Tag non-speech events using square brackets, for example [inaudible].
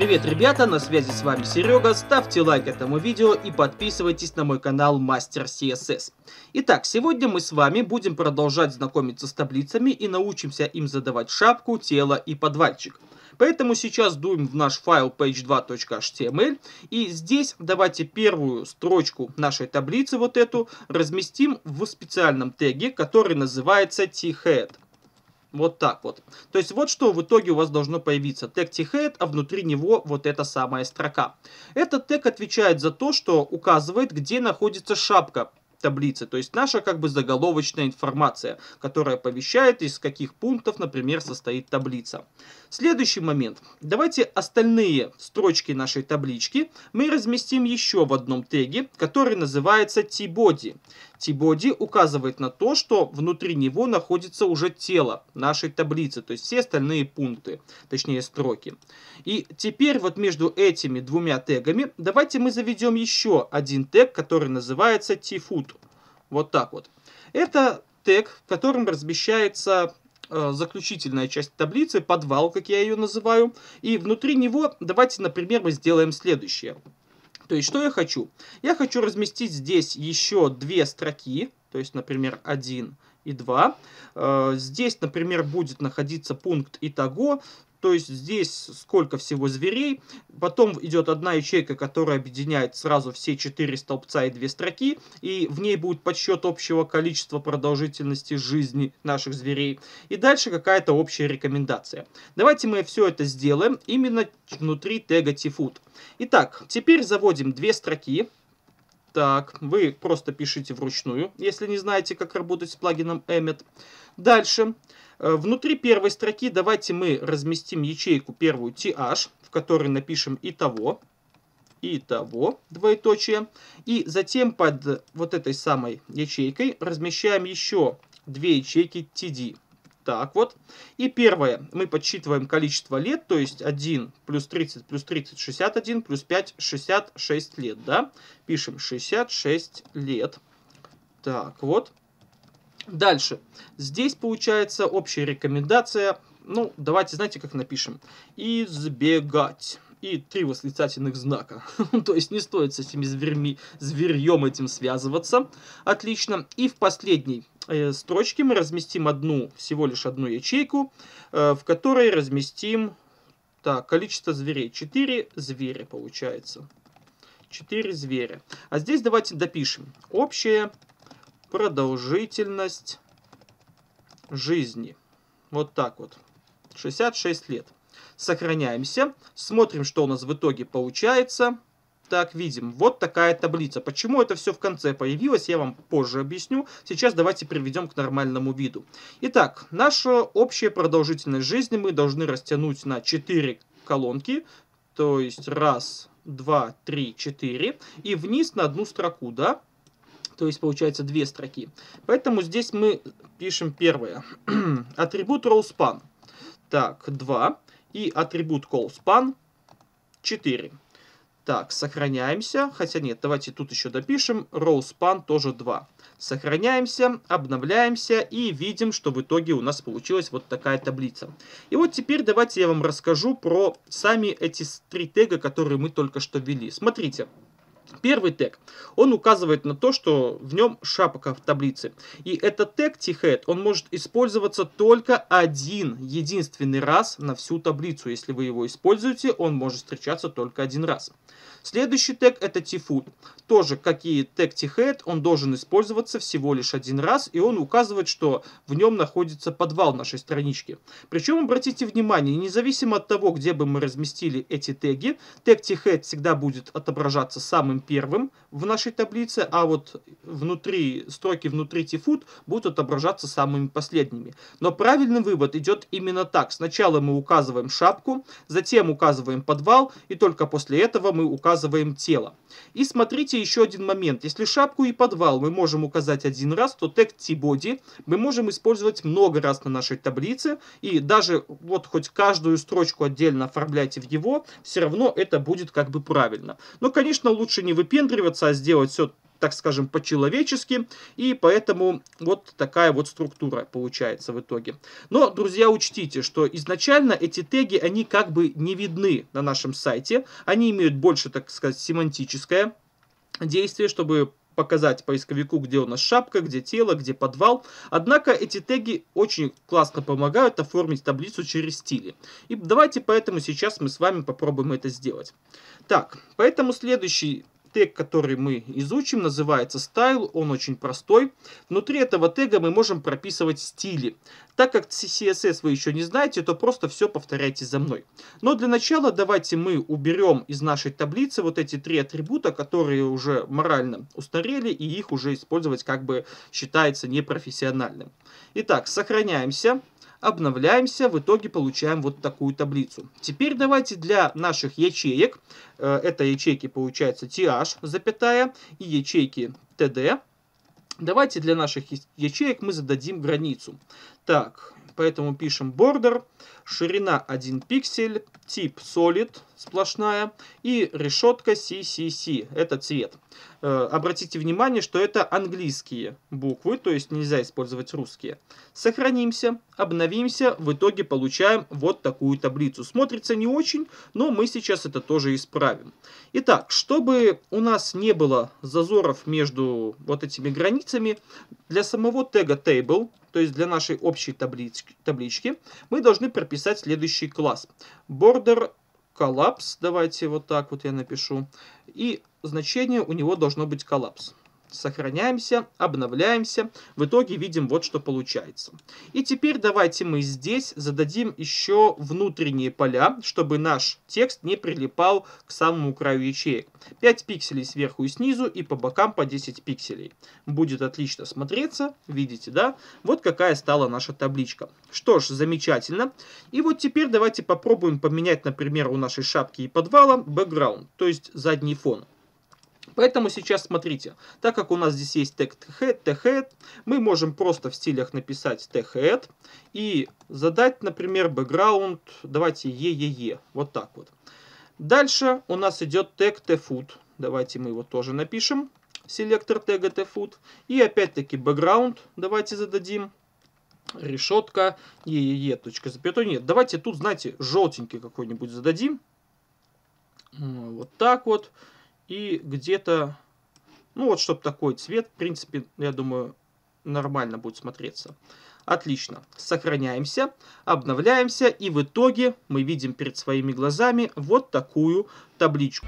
Привет, ребята, на связи с вами Серега. Ставьте лайк этому видео и подписывайтесь на мой канал Мастер CSS. Итак, сегодня мы с вами будем продолжать знакомиться с таблицами и научимся им задавать шапку, тело и подвальчик. Поэтому сейчас дуем в наш файл page2.html эм и здесь давайте первую строчку нашей таблицы, вот эту, разместим в специальном теге, который называется t-head. Вот так вот. То есть вот что в итоге у вас должно появиться. Тег T-Head, а внутри него вот эта самая строка. Этот тег отвечает за то, что указывает, где находится шапка таблицы, то есть наша как бы заголовочная информация, которая оповещает, из каких пунктов, например, состоит таблица. Следующий момент. Давайте остальные строчки нашей таблички мы разместим еще в одном теге, который называется tbody. Тибоди указывает на то, что внутри него находится уже тело нашей таблицы, то есть все остальные пункты, точнее строки. И теперь вот между этими двумя тегами давайте мы заведем еще один тег, который называется tfood. Вот так вот. Это тег, в котором размещается э, заключительная часть таблицы, подвал, как я ее называю. И внутри него давайте, например, мы сделаем следующее. То есть, что я хочу? Я хочу разместить здесь еще две строки, то есть, например, 1 и 2. Э, здесь, например, будет находиться пункт «Итого». То есть здесь сколько всего зверей. Потом идет одна ячейка, которая объединяет сразу все четыре столбца и две строки. И в ней будет подсчет общего количества продолжительности жизни наших зверей. И дальше какая-то общая рекомендация. Давайте мы все это сделаем именно внутри тега tfood. Итак, теперь заводим две строки. Так, вы просто пишите вручную, если не знаете, как работать с плагином Emmet. Дальше. Дальше. Э, внутри первой строки давайте мы разместим ячейку первую TH, в которой напишем и того, и того, двоеточие. И затем под вот этой самой ячейкой размещаем еще две ячейки TD. Так вот. И первое, мы подсчитываем количество лет, то есть 1 плюс 30 плюс 30, 61, плюс 5, 66 лет, да? Пишем 66 лет. Так вот. Дальше. Здесь получается общая рекомендация. Ну, давайте, знаете, как напишем. Избегать. И три восклицательных знака. [laughs] Ну, то есть не стоит с этими зверьми, зверьем этим связываться. Отлично. И в последней э, строчке мы разместим одну, всего лишь одну ячейку, э, в которой разместим так, количество зверей. четыре зверя получается. четыре зверя. А здесь давайте допишем. Общее Продолжительность жизни. Вот так вот. 66 лет. Сохраняемся. Смотрим, что у нас в итоге получается. Так, видим. Вот такая таблица. Почему это все в конце появилось, я вам позже объясню. Сейчас давайте приведем к нормальному виду. Итак, наша общая продолжительность жизни мы должны растянуть на 4 колонки. То есть раз, два, три, четыре И вниз на одну строку, да? то есть получается две строки. Поэтому здесь мы пишем первое. [clears throat] атрибут rollSpan. Так, 2. И атрибут callSpan 4. Так, сохраняемся. Хотя нет, давайте тут еще допишем. RowSpan тоже 2. Сохраняемся, обновляемся и видим, что в итоге у нас получилась вот такая таблица. И вот теперь давайте я вам расскажу про сами эти три тега, которые мы только что ввели. Смотрите. Смотрите. Первый тег, он указывает на то, что в нем шапка в таблице. И этот тег T-head, он может использоваться только один, единственный раз на всю таблицу. Если вы его используете, он может встречаться только один раз. Следующий тег это T-food. Тоже, как и тег T-head, он должен использоваться всего лишь один раз, и он указывает, что в нем находится подвал нашей странички. Причем, обратите внимание, независимо от того, где бы мы разместили эти теги, тег T-head всегда будет отображаться самым первым в нашей таблице, а вот внутри, строки внутри tfood будут отображаться самыми последними. Но правильный вывод идет именно так. Сначала мы указываем шапку, затем указываем подвал, и только после этого мы указываем тело. И смотрите еще один момент. Если шапку и подвал мы можем указать один раз, то тег tbody мы можем использовать много раз на нашей таблице, и даже вот хоть каждую строчку отдельно оформляйте в его, все равно это будет как бы правильно. Но, конечно, лучше не не выпендриваться, а сделать все, так скажем, по-человечески. И поэтому вот такая вот структура получается в итоге. Но, друзья, учтите, что изначально эти теги, они как бы не видны на нашем сайте. Они имеют больше, так сказать, семантическое действие, чтобы показать поисковику, где у нас шапка, где тело, где подвал. Однако эти теги очень классно помогают оформить таблицу через стили. И давайте поэтому сейчас мы с вами попробуем это сделать. Так, поэтому следующий Тег, который мы изучим, называется Style, он очень простой. Внутри этого тега мы можем прописывать стили. Так как CSS вы еще не знаете, то просто все повторяйте за мной. Но для начала давайте мы уберем из нашей таблицы вот эти три атрибута, которые уже морально устарели, и их уже использовать как бы считается непрофессиональным. Итак, сохраняемся обновляемся, в итоге получаем вот такую таблицу. Теперь давайте для наших ячеек, э, это ячейки получается TH, запятая, и ячейки TD, давайте для наших ячеек мы зададим границу. Так, поэтому пишем border, ширина 1 пиксель, тип solid, сплошная и решетка CCC, это цвет. Э, обратите внимание, что это английские буквы, то есть нельзя использовать русские. Сохранимся, обновимся, в итоге получаем вот такую таблицу. Смотрится не очень, но мы сейчас это тоже исправим. Итак, чтобы у нас не было зазоров между вот этими границами, для самого тега table, то есть для нашей общей таблички, таблички мы должны прописать следующий класс. Border коллапс, давайте вот так вот я напишу, и значение у него должно быть коллапс сохраняемся, обновляемся. В итоге видим вот что получается. И теперь давайте мы здесь зададим еще внутренние поля, чтобы наш текст не прилипал к самому краю ячеек. 5 пикселей сверху и снизу и по бокам по 10 пикселей. Будет отлично смотреться, видите, да? Вот какая стала наша табличка. Что ж, замечательно. И вот теперь давайте попробуем поменять, например, у нашей шапки и подвала бэкграунд, то есть задний фон. Поэтому сейчас смотрите, так как у нас здесь есть тег head, head, мы можем просто в стилях написать head и задать, например, background, давайте еее, вот так вот. Дальше у нас идет тег tfood, давайте мы его тоже напишем, селектор тега tfood. И опять-таки background давайте зададим, решетка, еее, точка запятой, нет, давайте тут, знаете, желтенький какой-нибудь зададим, вот так вот. И где-то, ну вот, чтобы такой цвет, в принципе, я думаю, нормально будет смотреться. Отлично. Сохраняемся, обновляемся, и в итоге мы видим перед своими глазами вот такую табличку.